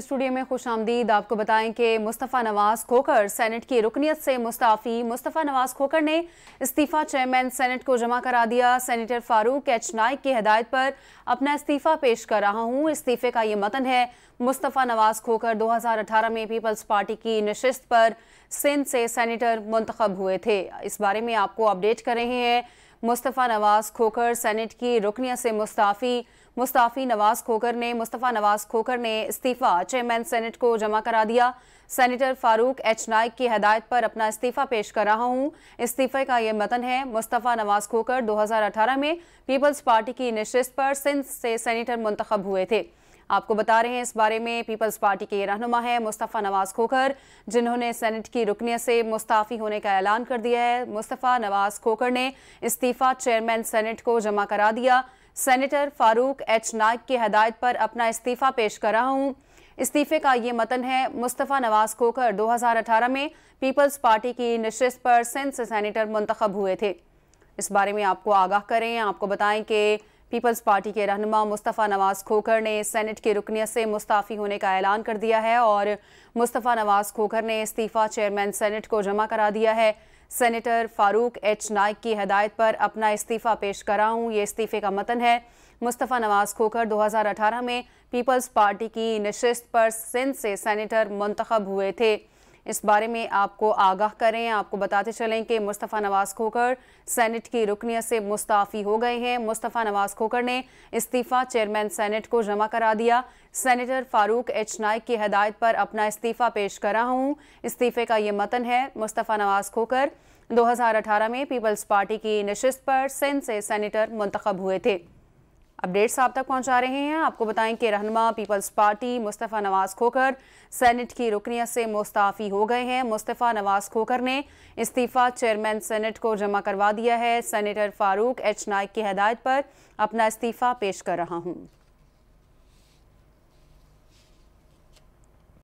studio में खुश आमदीद आपको बताएं कि मुस्तफ़ा नवाज खोकर सेनेट की रुकनीत से मुस्ताफ़ी मुस्तफ़ा नवाज खोकर ने इस्तीफ़ा चेयरमैन सेनेट को जमा करा दिया सेनेटर फारूक एच नाइक की हदायत पर अपना इस्तीफ़ा पेश कर रहा हूँ इस्तीफ़े का ये मतन है मुस्तफ़ा नवाज खोकर 2018 में पीपल्स पार्टी की नशस्त पर सिंध से सेनेटर मुंतखब हुए थे इस बारे में आपको अपडेट कर रहे हैं मुस्तफ़ा नवाज़ खोकर सेनेट की रुकनियत से मुस्ताफ़ी मुस्ताफ़ी नवाज़ खोकर ने मुस्तफ़ा नवाज़ खोकर ने इस्तीफ़ा चेयरमैन सेनेट को जमा करा दिया सेनेटर फारूक एच नाइक की हदायत पर अपना इस्तीफ़ा पेश कर रहा हूं इस्तीफ़े का यह मतन है मुस्तफ़ा नवाज़ खोकर 2018 में पीपल्स पार्टी की नशस्त पर सिंध से सेनेटर मुंतखब हुए थे आपको बता रहे हैं इस बारे में पीपल्स पार्टी के रहनुमा है मुस्तफ़ा नवाज खोकर जिन्होंने सेनेट की रुकने से मुस्ताफ़ी होने का ऐलान कर दिया है मुस्तफ़ा नवाज खोकर ने इस्तीफ़ा चेयरमैन सेनेट को जमा करा दिया सेनेटर फारूक एच नाइक की हदायत पर अपना इस्तीफ़ा पेश कर रहा हूँ इस्तीफे का ये मतन है मुस्तफ़ा नवाज खोकर 2018 में पीपल्स पार्टी की नशस्त पर सेंस सेनेटर मुंतखब हुए थे इस बारे में आपको आगाह करें आपको बताएं कि पीपल्स पार्टी के रहनमा मुस्तफ़ा नवाज़ खोखर ने सेनेट की रुकनीत से मुस्ताफ़ी होने का ऐलान कर दिया है और मुस्तफ़ा नवाज़ खोखर ने इस्तीफ़ा चेयरमैन सेनेट को जमा करा दिया है सेनेटर फारूक एच नाइक की हदायत पर अपना इस्तीफ़ा पेश कराऊँ ये इस्तीफ़े का मतन है मुस्तफ़ा नवाज़ खोखर 2018 में पीपल्स पार्टी की नशस्त पर सिंध से सेनेटर मंतखब हुए थे इस बारे में आपको आगाह करें आपको बताते चलें कि मुस्तफ़ा नवाज खोकर सेनेट की रुकनीत से मुस्ताफ़ी हो गए हैं मुस्तफ़ा नवाज खोकर ने इस्तीफ़ा चेयरमैन सेनेट को जमा करा दिया सेनेटर फारूक एच नाइक की हदायत पर अपना इस्तीफ़ा पेश कर रहा हूँ इस्तीफ़े का ये मतन है मुस्तफ़ा नवाज खोकर 2018 में पीपल्स पार्टी की नशस्त पर सिंध से सेनेटर मुंतखब हुए थे अपडेट्स आप तक पहुंचा रहे हैं आपको बताएं कि रहनमा peoples party Mustafa Nawaz Khokhar senate की रुकनीत से मुस्ताफ़ी हो गए हैं मुस्तफ़ा नवाज़ खोकर ने इस्तीफ़ा चेयरमैन सेनेट को जमा करवा दिया है सेनेटर फारूक एच नाइक की हदायत पर अपना इस्तीफ़ा पेश कर रहा हूँ